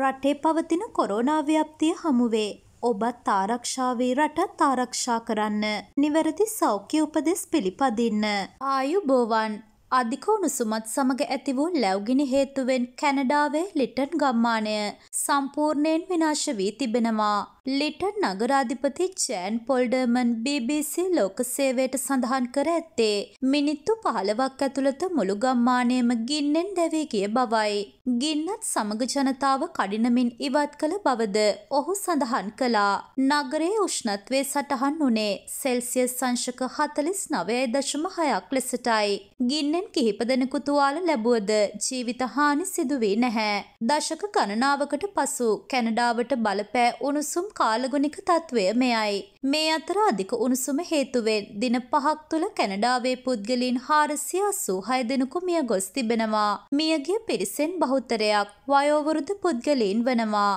රටේ පවතින කොරෝනා ව්‍යප්තිය හමුවේ. ඔබත් තාරක්ෂාවී රටත් තාරක්ෂා කරන්න. නිවැරදි සෞඛ්‍ය උපදෙස් පිළිපදින්න. ආයුබෝවන් අධිකෝනුසුමත් සමඟ ඇති වූ ලැව්ගිනි හේතුවෙන් කැනඩාවේ ලිටන් ගම්මානය සම්පූර්ණයෙන් විනාශ වී තිබෙනවා. ලිටන් නගරාධිපති ජෑන් පොල්ඩර්මන් BBC ලෝක සේවයට සඳහන් කර ඇත්තේ මිනිත්තු පහලවක් ඇතුළත මුළු ගම්මානයම ගින්නෙන් දැවී ගිය බවයි. ගින්නත් සමග ජනතාව කඩිනමින් ඉවත් කළ බවද ඔහු සඳහන් කළා. නගරයේ උෂ්ණත්වය සටහන් වුණේ සෙල්සියස් සංශක හතලිස් නවයයි දශම හයක් ලෙසටයි. ගින්නෙන් එයින් කිහිප දෙනෙකු තුවාල ලැබුවද ජීවිත හානි සිදුවී නැහැ. දශක ගණනාවකට පසු කැනඩාවට බලපෑ උණුසුම් කාලගුණික තත්ත්වය මෙයයි. මේ අතර අධික උණුසුම හේතුවෙන් දින පහක් තුළ කැනඩාවේ පුද්ගලින් හාරසිය අසූ හය දෙනෙකු මිය ගොස් තිබෙනවා. මියගේ පිරිසෙන් බහුතරයක් වයෝවෘද පුද්ගලීන් වනවා.